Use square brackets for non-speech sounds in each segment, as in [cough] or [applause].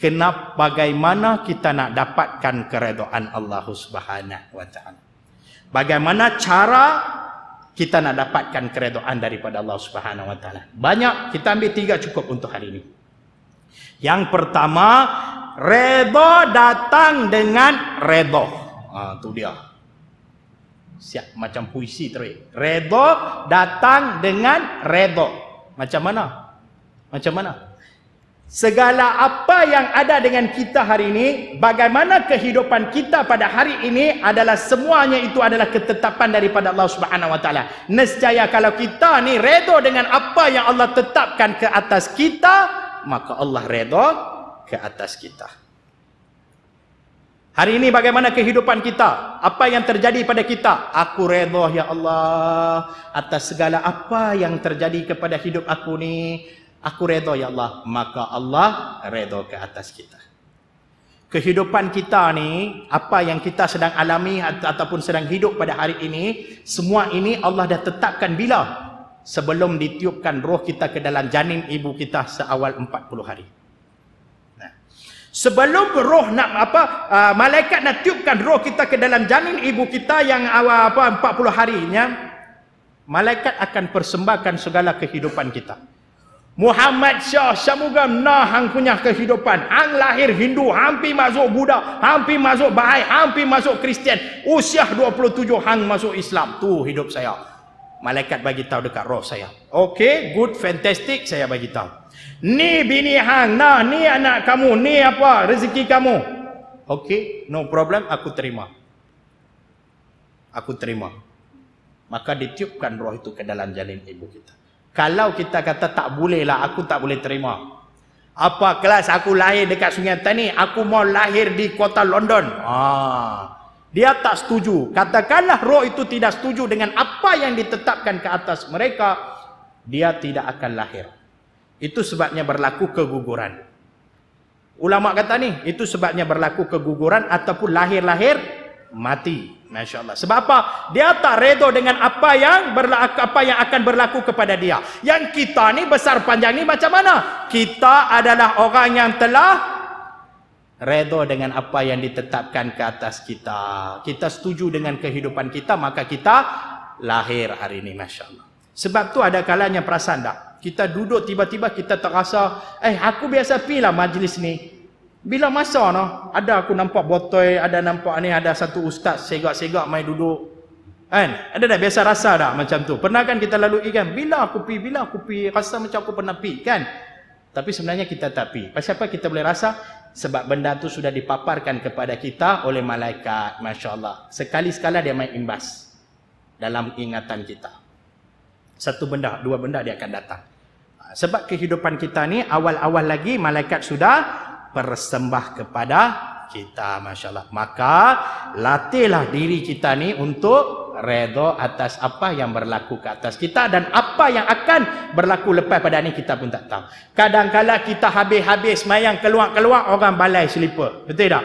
kenapa bagaimana kita nak dapatkan keredoan Allah Subhanahu wa taala bagaimana cara kita nak dapatkan keredoan daripada Allah Subhanahu wa taala banyak kita ambil tiga cukup untuk hari ini yang pertama redha datang dengan redha ha, tu dia siap macam puisi tu. redha datang dengan redha macam mana macam mana segala apa yang ada dengan kita hari ini bagaimana kehidupan kita pada hari ini adalah semuanya itu adalah ketetapan daripada Allah Subhanahu wa taala nescaya kalau kita ni redha dengan apa yang Allah tetapkan ke atas kita maka Allah redha ke atas kita hari ini bagaimana kehidupan kita apa yang terjadi pada kita aku redoh ya Allah atas segala apa yang terjadi kepada hidup aku ni aku redha ya Allah maka Allah redha ke atas kita kehidupan kita ni apa yang kita sedang alami ataupun sedang hidup pada hari ini semua ini Allah dah tetapkan bila sebelum ditiupkan roh kita ke dalam janin ibu kita seawal 40 hari Sebelum roh nak apa uh, malaikat nak tiupkan roh kita ke dalam janin ibu kita yang awal apa 40 harinya malaikat akan persembahkan segala kehidupan kita. Muhammad Shah semoga nah hang punya kehidupan. Hang lahir Hindu, hampir masuk Buddha, hampir masuk Bahai, hampir masuk Kristian. Usia 27 hang masuk Islam. Tu hidup saya. Malaikat bagi tahu dekat roh saya. Okey, good, fantastic saya bagi tahu. Ni bini hang, nah ni anak kamu, ni apa rezeki kamu. Okey, no problem aku terima. Aku terima. Maka ditiupkan roh itu ke dalam janin ibu kita. Kalau kita kata tak boleh lah, aku tak boleh terima. Apa kelas aku lahir dekat Sungai Tani, aku mau lahir di kota London. Ah. Dia tak setuju. Katakanlah roh itu tidak setuju dengan apa yang ditetapkan ke atas mereka, dia tidak akan lahir. Itu sebabnya berlaku keguguran. Ulama kata ni, itu sebabnya berlaku keguguran ataupun lahir-lahir mati. Masya Allah. Sebab apa? Dia tak redo dengan apa yang berlaku, apa yang akan berlaku kepada dia. Yang kita ni besar panjang ni macam mana? Kita adalah orang yang telah redo dengan apa yang ditetapkan ke atas kita. Kita setuju dengan kehidupan kita, maka kita lahir hari ini. Masya Allah. Sebab tu ada kalanya perasaan tak? Kita duduk tiba-tiba kita terasa, eh aku biasa pilih lah majlis ni. Bila masa no, ada aku nampak botol, ada nampak ni ada satu ustaz segak-segak mai duduk. Kan? Ada dah biasa rasa dah macam tu? Pernah kan kita lalui kan? Bila aku pi, bila aku pi, rasa macam aku pernah pi, kan? Tapi sebenarnya kita tak pi. Pasal apa kita boleh rasa? Sebab benda tu sudah dipaparkan kepada kita oleh malaikat, Masya Allah. Sekali-sekala dia main imbas dalam ingatan kita. Satu benda, dua benda dia akan datang. Sebab kehidupan kita ni awal-awal lagi malaikat sudah persembah kepada kita Masya Allah maka latihlah diri kita ni untuk redha atas apa yang berlaku ke atas kita dan apa yang akan berlaku lepas pada ni kita pun tak tahu Kadang-kala kita habis-habis semayang keluar-keluar orang balai selipa betul tak?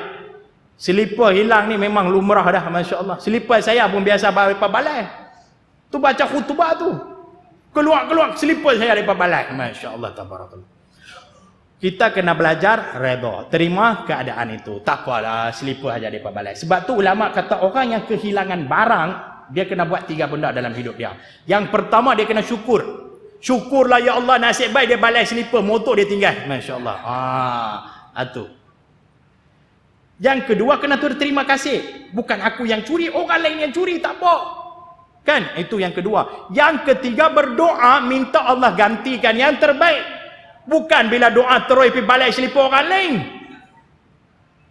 selipa hilang ni memang lumrah dah Masya Allah selipa saya pun biasa daripada balai tu baca khutbah tu keluar-keluar selipa saya daripada balai Masya Allah Tabarakallah kita kena belajar redha terima keadaan itu tak apalah selipu aja depa balik sebab tu ulama kata orang yang kehilangan barang dia kena buat tiga benda dalam hidup dia yang pertama dia kena syukur syukurlah ya Allah nasib baik dia balik selipu motor dia tinggal masya Allah. ha atu yang kedua kena tu terima kasih bukan aku yang curi orang lain yang curi tak apa kan itu yang kedua yang ketiga berdoa minta Allah gantikan yang terbaik Bukan bila doa terus pergi balik selipar orang lain.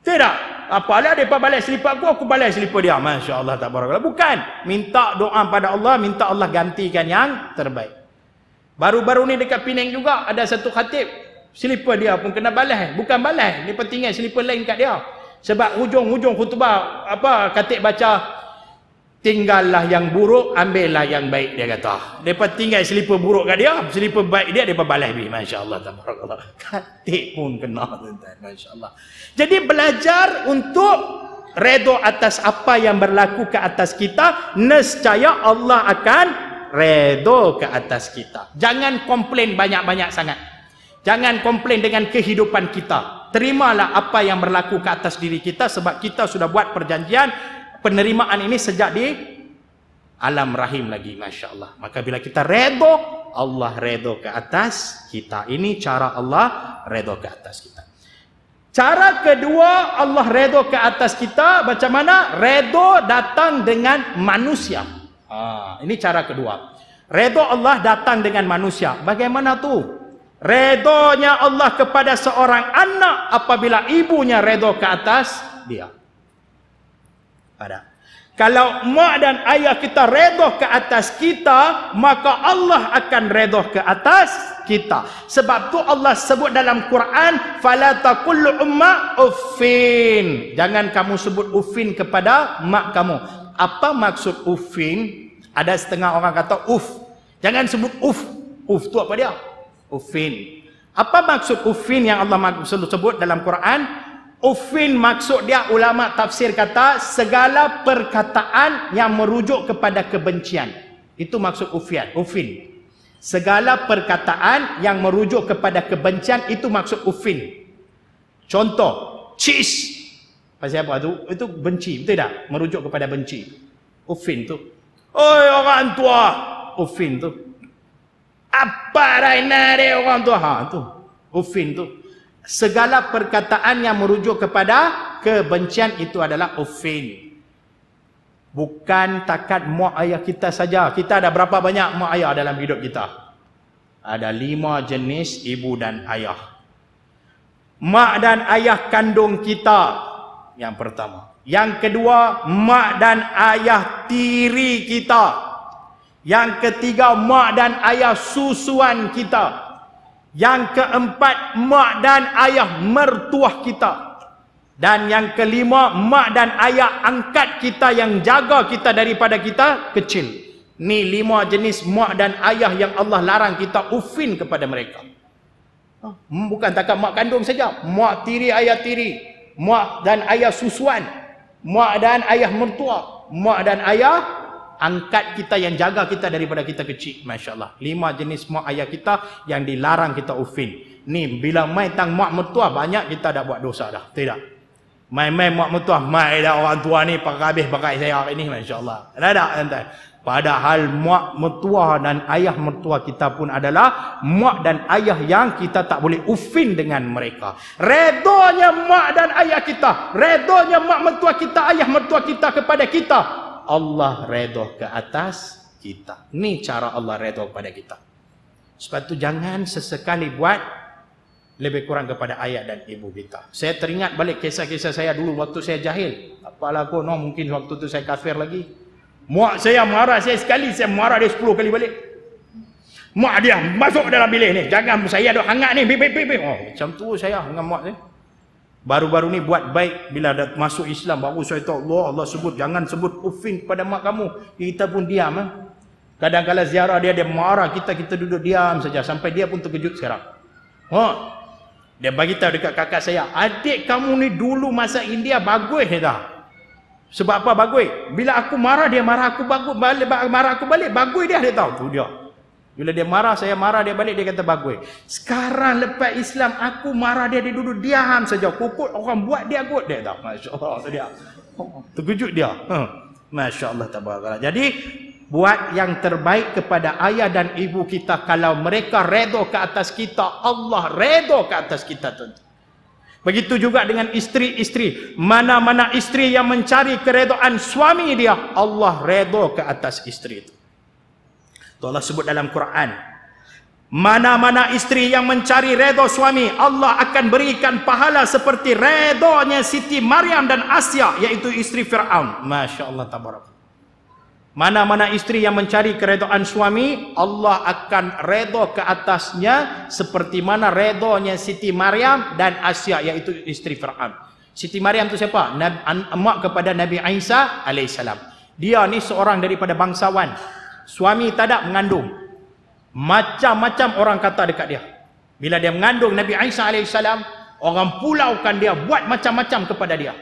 Tidak. Apalah dia depa balik selipar aku, aku balik selipar dia. Masya-Allah tak barakallah. Bukan. Minta doa pada Allah, minta Allah gantikan yang terbaik. Baru-baru ni dekat Pinang juga ada satu khatib. Selipar dia pun kena balas. Bukan balas, dia pentingkan selipar lain kat dia. Sebab hujung-hujung khutbah apa khatib baca tinggallah yang buruk ambillah yang baik dia kata depa tinggal selipar buruk kat dia selipar baik dia depa balas bi masyaallah tabarakallah [laughs] katik pun kena tuan-tuan masyaallah jadi belajar untuk redha atas apa yang berlaku ke atas kita nescaya Allah akan redha ke atas kita jangan komplain banyak-banyak sangat jangan komplain dengan kehidupan kita terimalah apa yang berlaku ke atas diri kita sebab kita sudah buat perjanjian penerimaan ini sejak di alam rahim lagi masya Allah maka bila kita redo Allah redo ke atas kita ini cara Allah redo ke atas kita cara kedua Allah redo ke atas kita macam mana redo datang dengan manusia ha, ini cara kedua redo Allah datang dengan manusia bagaimana tu redonya Allah kepada seorang anak apabila ibunya redo ke atas dia pada. Kalau mak dan ayah kita redoh ke atas kita, maka Allah akan redoh ke atas kita. Sebab tu Allah sebut dalam Quran, "Fala taqullu umma uffin." Jangan kamu sebut ufin kepada mak kamu. Apa maksud ufin Ada setengah orang kata uff. Jangan sebut uff. Uff tu apa dia? ufin Apa maksud ufin yang Allah maksud sebut dalam Quran? Ufin maksud dia ulama tafsir kata segala perkataan yang merujuk kepada kebencian. Itu maksud ufian, ufin. Segala perkataan yang merujuk kepada kebencian itu maksud ufin. Contoh, cheese. Pasal apa tu? Itu benci, betul tak? Merujuk kepada benci. Ufin tu. Oi orang tua, ufin tu. Apa rainare orang tua? Ha, tu. Ufin tu segala perkataan yang merujuk kepada kebencian itu adalah ofen. Bukan takat mak ayah kita saja. Kita ada berapa banyak mak ayah dalam hidup kita? Ada lima jenis ibu dan ayah. Mak dan ayah kandung kita yang pertama. Yang kedua, mak dan ayah tiri kita. Yang ketiga, mak dan ayah susuan kita. Yang keempat mak dan ayah mertuah kita. Dan yang kelima mak dan ayah angkat kita yang jaga kita daripada kita kecil. Ni lima jenis mak dan ayah yang Allah larang kita ufin kepada mereka. Oh. Bukan takkan mak kandung saja, mak tiri ayah tiri, mak dan ayah susuan, mak dan ayah mertua, mak dan ayah angkat kita yang jaga kita daripada kita kecil masya Allah. lima jenis mak ayah kita yang dilarang kita ufin ni bila main tang mak mertua banyak kita dah buat dosa dah tidak Main-main mak mertua main dah orang tua ni pakai habis pakai saya hari ni masyaallah ada tak tuan padahal mak mertua dan ayah mertua kita pun adalah mak dan ayah yang kita tak boleh ufin dengan mereka redonya mak dan ayah kita redonya mak mertua kita ayah mertua kita kepada kita Allah redoh ke atas kita. Ni cara Allah redoh kepada kita. Sebab tu jangan sesekali buat lebih kurang kepada ayah dan ibu kita. Saya teringat balik kisah-kisah saya dulu waktu saya jahil. Apalah aku, no, mungkin waktu tu saya kafir lagi. Muak saya marah saya sekali, saya marah dia sepuluh kali balik. Muak dia masuk dalam bilik ni. Jangan saya dah hangat ni. Bip, bip, bip. Oh, macam tu saya dengan muak saya. Baru-baru ni buat baik bila dah masuk Islam baru saya tahu Allah Allah sebut jangan sebut ufin kepada mak kamu. Kita pun diam eh. kadang kala ziarah dia dia marah kita kita duduk diam saja sampai dia pun terkejut sekarang. Ha. Dia bagi tahu dekat kakak saya, "Adik kamu ni dulu masa India bagus dah Sebab apa bagus? Bila aku marah dia marah aku bagus balik marah aku balik bagus dia dia tahu tu dia. Bila dia marah, saya marah dia balik, dia kata bagus. Sekarang lepas Islam, aku marah dia, dia duduk diam saja. Kukut orang buat dia kot. Dia tak, Masya Allah. Dia. [laughs] Terkejut dia. Ha. Masya Allah. Tabarakallah. Jadi, buat yang terbaik kepada ayah dan ibu kita. Kalau mereka redo ke atas kita, Allah redo ke atas kita. Tentu. Begitu juga dengan isteri-isteri. Mana-mana isteri yang mencari keredoan suami dia, Allah redo ke atas isteri itu. Itu Allah sebut dalam Quran. Mana-mana isteri yang mencari redha suami, Allah akan berikan pahala seperti redhanya Siti Maryam dan Asia iaitu isteri Firaun. Masya-Allah tabarak. Mana-mana isteri yang mencari keredoan suami, Allah akan redha ke atasnya seperti mana redhanya Siti Maryam dan Asia iaitu isteri Firaun. Siti Maryam tu siapa? Nabi, emak kepada Nabi Aisyah alaihissalam. Dia ni seorang daripada bangsawan suami tak ada mengandung macam-macam orang kata dekat dia bila dia mengandung Nabi Isa AS orang pulaukan dia buat macam-macam kepada dia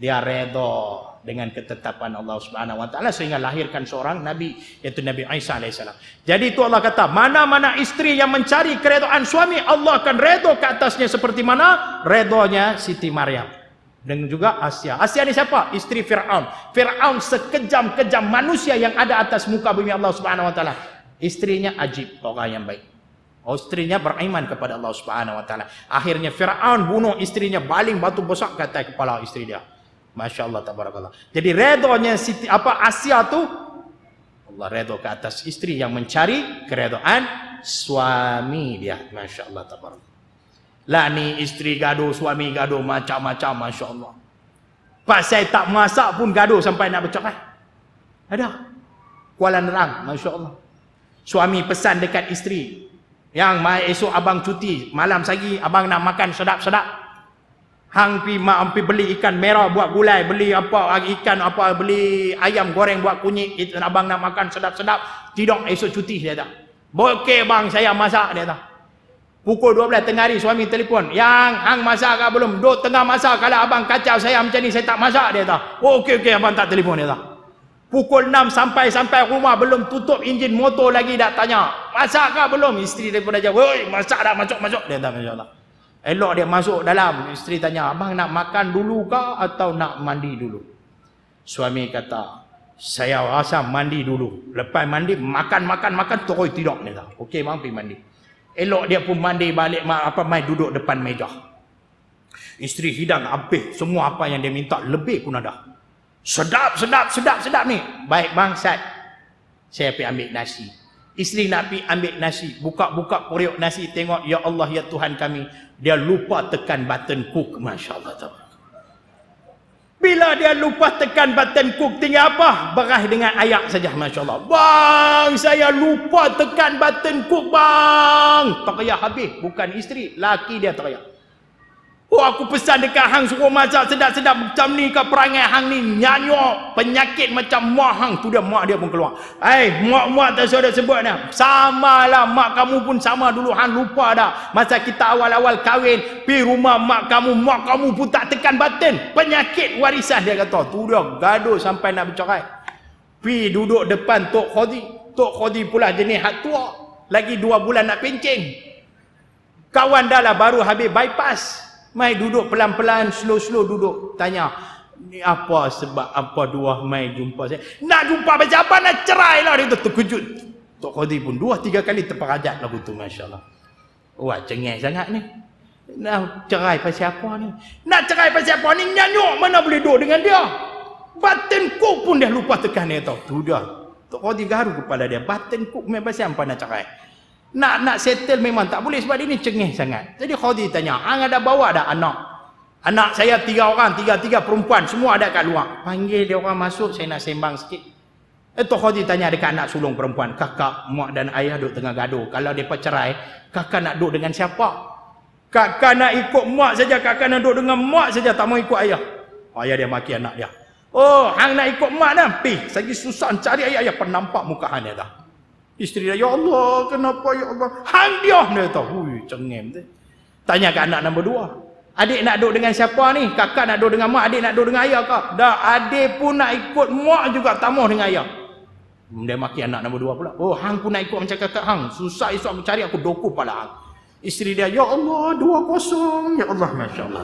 dia redha dengan ketetapan Allah Subhanahu wa taala sehingga lahirkan seorang nabi iaitu Nabi Isa alaihi salam. Jadi itu Allah kata, mana-mana isteri yang mencari keredaan suami, Allah akan redha ke atasnya seperti mana redhanya Siti Maryam dan juga Asia. Asia ni siapa? Isteri Firaun. Firaun sekejam-kejam manusia yang ada atas muka bumi Allah Subhanahu wa taala. Istrinya ajib orang yang baik. Oh, istrinya beriman kepada Allah Subhanahu wa taala. Akhirnya Firaun bunuh istrinya baling batu besar kata kepala istri dia. Masya-Allah tabarakallah. Jadi redohnya Siti apa Asia tu Allah redoh ke atas istri yang mencari keredoan suami dia. Masya Allah tabarakallah. Lah ni isteri gaduh, suami gaduh, macam-macam Masya Allah. Pasal tak masak pun gaduh sampai nak bercerai. Ada. Kuala nerang, Masya Allah. Suami pesan dekat isteri. Yang esok abang cuti, malam lagi abang nak makan sedap-sedap. Hang pi mak ampi beli ikan merah buat gulai, beli apa ikan apa beli ayam goreng buat kunyit, itu abang nak makan sedap-sedap. Tidak esok cuti dia tak. Okey bang, saya masak dia tak. Pukul 12 tengah hari suami telefon. Yang hang masak ke belum? Duk tengah masak kalau abang kacau saya macam ni saya tak masak dia kata. Oh, okey okey abang tak telefon dia kata. Pukul 6 sampai sampai rumah belum tutup enjin motor lagi dah tanya. Masak ke belum? Isteri dia pun ajar. Woi, masak dah masuk masuk dia kata masyaallah. Elok dia masuk dalam isteri tanya, "Abang nak makan dulu ke atau nak mandi dulu?" Suami kata, "Saya rasa mandi dulu. Lepas mandi makan makan makan terus tidur dia kata. Okey, mampi mandi. Elok dia pun mandi balik apa mai duduk depan meja. Isteri hidang habis semua apa yang dia minta lebih pun ada. Sedap sedap sedap sedap ni. Baik bangsat. Saya pergi ambil nasi. Isteri nak pergi ambil nasi, buka-buka periuk nasi tengok ya Allah ya Tuhan kami. Dia lupa tekan button cook masya-Allah tabarak bila dia lupa tekan button cook tinggal apa berah dengan ayak saja Masya Allah bang saya lupa tekan button cook bang teriak habis bukan isteri laki dia teriak Oh aku pesan dekat hang suruh mazak sedap-sedap macam ni ke perangai hang ni nyanyo penyakit macam mak hang tu dia mak dia pun keluar. Hai hey, mak-mak tak sudah sebut dah. Samalah mak kamu pun sama dulu hang lupa dah. Masa kita awal-awal kahwin pi rumah mak kamu mak kamu pun tak tekan batin. Penyakit warisan dia kata tu dia gaduh sampai nak bercerai. Pi duduk depan Tok Khodi. Tok Khodi pula jenis hak tua. Lagi dua bulan nak pencing. Kawan dah lah baru habis bypass. Mai duduk pelan-pelan, slow-slow duduk tanya. Ni apa sebab apa dua mai jumpa saya? Nak jumpa pejabat nak cerai lah dia terkejut. Tok Qadi pun dua tiga kali terperajat lagu tu masya-Allah. Wah cengeng sangat ni. Nak cerai pasal apa ni? Nak cerai pasal apa ni? Nyanyuk mana boleh duduk dengan dia? Button kok pun dah lupa tekan dia tau. Tu dah. Tok Qadi garu kepala dia. Button kok memang pasal apa nak cerai? nak nak settle memang tak boleh sebab dia ni cengih sangat jadi Khadi tanya hang ada bawa dah anak anak saya tiga orang tiga-tiga perempuan semua ada kat luar panggil dia orang masuk saya nak sembang sikit itu Khadi tanya dekat anak sulung perempuan kakak muak dan ayah duduk tengah gaduh kalau dia cerai kakak nak duduk dengan siapa kakak nak ikut muak saja kakak nak duduk dengan muak saja tak mau ikut ayah oh, ayah dia maki anak dia oh hang nak ikut mak dah pergi lagi susah cari ayah ayah pernah muka hang dia dah Isteri dia, Ya Allah, kenapa Ya Allah? Handiah dia tahu. Hui, cengem tu. Tanya ke anak nombor dua. Adik nak duduk dengan siapa ni? Kakak nak duduk dengan mak, adik nak duduk dengan ayah kah? Dah, adik pun nak ikut mak juga tamu dengan ayah. Dia maki anak nombor dua pula. Oh, hang pun nak ikut macam kakak hang. Susah esok aku cari, aku doku pala hang. Isteri dia, Ya Allah, dua kosong. Ya Allah. Masya Allah.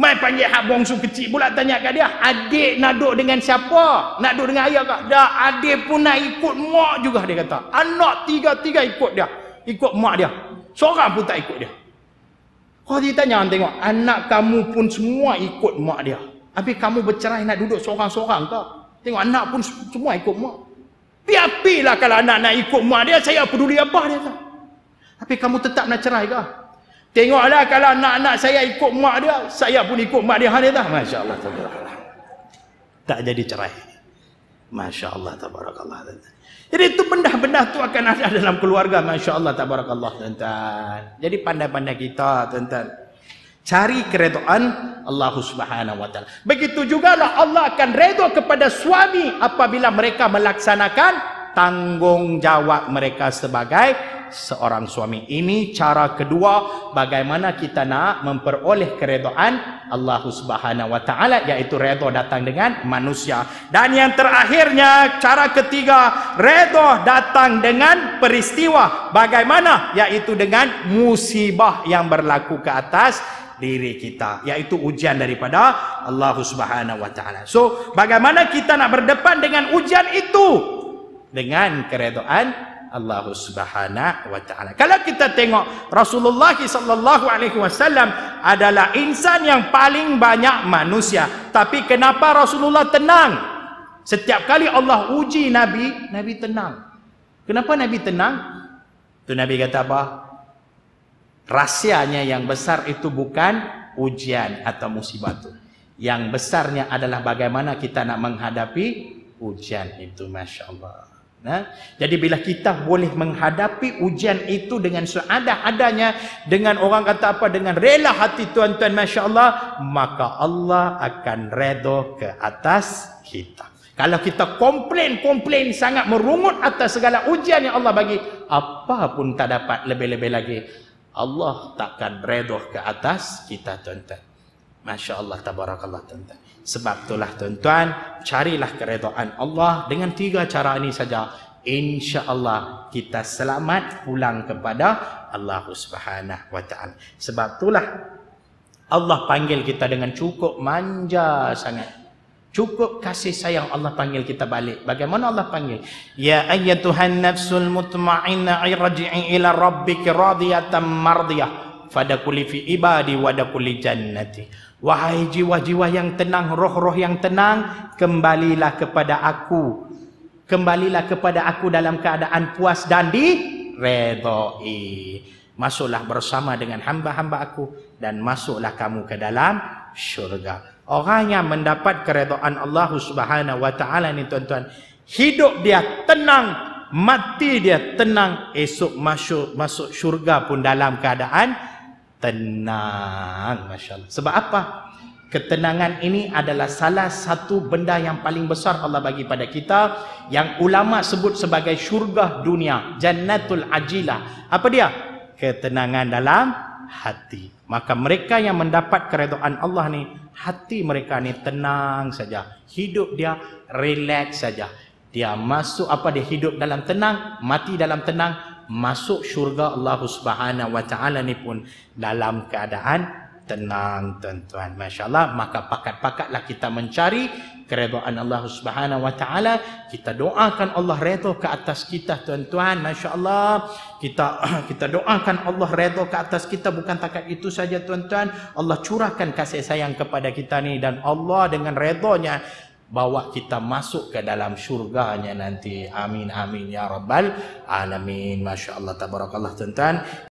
Mai panggil hak bongsu kecil pula tanya kat dia, adik nak duduk dengan siapa? Nak duduk dengan ayah kak? Dah, adik pun nak ikut mak juga dia kata. Anak tiga-tiga ikut dia. Ikut mak dia. Seorang pun tak ikut dia. Kau oh, dia tanya, tengok, anak kamu pun semua ikut mak dia. Tapi kamu bercerai nak duduk seorang-seorang kak? Tengok, anak pun semua ikut mak. Tapi biarlah kalau anak nak ikut mak dia, saya peduli apa dia. Tapi kamu tetap nak cerai kak? Tengoklah kalau anak-anak saya ikut mak dia, saya pun ikut mak dia dah. Masya Allah. Tabarakallah. Tak jadi cerai. Masya Allah. Tabarakallah. Jadi itu benda-benda tu akan ada dalam keluarga. Masya Allah. Tabarakallah. Tuan-tuan. Jadi pandai-pandai kita. Tuan-tuan. Cari keredoan Allah subhanahu wa ta'ala. Begitu juga lah Allah akan redo kepada suami apabila mereka melaksanakan tanggungjawab mereka sebagai seorang suami. Ini cara kedua bagaimana kita nak memperoleh keredoan Allah Subhanahu wa taala iaitu redha datang dengan manusia. Dan yang terakhirnya cara ketiga redha datang dengan peristiwa bagaimana iaitu dengan musibah yang berlaku ke atas diri kita iaitu ujian daripada Allah Subhanahu wa taala. So, bagaimana kita nak berdepan dengan ujian itu? dengan keredoan Allah Subhanahu wa taala. Kalau kita tengok Rasulullah sallallahu alaihi wasallam adalah insan yang paling banyak manusia, tapi kenapa Rasulullah tenang? Setiap kali Allah uji Nabi, Nabi tenang. Kenapa Nabi tenang? Tu Nabi kata apa? Rahsianya yang besar itu bukan ujian atau musibah tu. Yang besarnya adalah bagaimana kita nak menghadapi ujian itu. Masya Allah. Ha? Jadi bila kita boleh menghadapi ujian itu dengan seadah-adanya Dengan orang kata apa Dengan rela hati tuan-tuan Masya Allah Maka Allah akan redha ke atas kita Kalau kita komplain-komplain sangat merungut atas segala ujian yang Allah bagi Apa pun tak dapat lebih-lebih lagi Allah takkan redha ke atas kita tuan-tuan Masya Allah tabarakallah tuan-tuan sebab itulah tuan-tuan, carilah keredaan Allah dengan tiga cara ini saja. InsyaAllah kita selamat pulang kepada Allah Subhanahu SWT. Sebab itulah Allah panggil kita dengan cukup manja sangat. Cukup kasih sayang Allah panggil kita balik. Bagaimana Allah panggil? Ya ayatuhan nafsul mutma'inna irraji'i ila rabbika radiyatan mardiyah fadakuli fi ibadi wadakuli jannati wahai jiwa-jiwa yang tenang roh-roh yang tenang kembalilah kepada aku kembalilah kepada aku dalam keadaan puas dan di redoi masuklah bersama dengan hamba-hamba aku dan masuklah kamu ke dalam syurga orang yang mendapat keredoan Allah subhanahu wa ta'ala ni tuan-tuan hidup dia tenang mati dia tenang esok masuk masuk syurga pun dalam keadaan tenang masyaallah sebab apa ketenangan ini adalah salah satu benda yang paling besar Allah bagi pada kita yang ulama sebut sebagai syurga dunia jannatul ajila. apa dia ketenangan dalam hati maka mereka yang mendapat keredaan Allah ni hati mereka ni tenang saja hidup dia relax saja dia masuk apa dia hidup dalam tenang mati dalam tenang masuk syurga Allah Subhanahu wa taala ni pun dalam keadaan tenang tuan-tuan. Masya-Allah, maka pakat-pakatlah kita mencari keredaan Allah Subhanahu wa taala. Kita doakan Allah redha ke atas kita tuan-tuan. Masya-Allah. Kita [clears throat] kita doakan Allah redha ke atas kita bukan takat itu saja tuan-tuan. Allah curahkan kasih sayang kepada kita ni dan Allah dengan redhanya bawa kita masuk ke dalam syurganya nanti. Amin amin ya rabbal alamin. Masya-Allah tabarakallah tuan-tuan.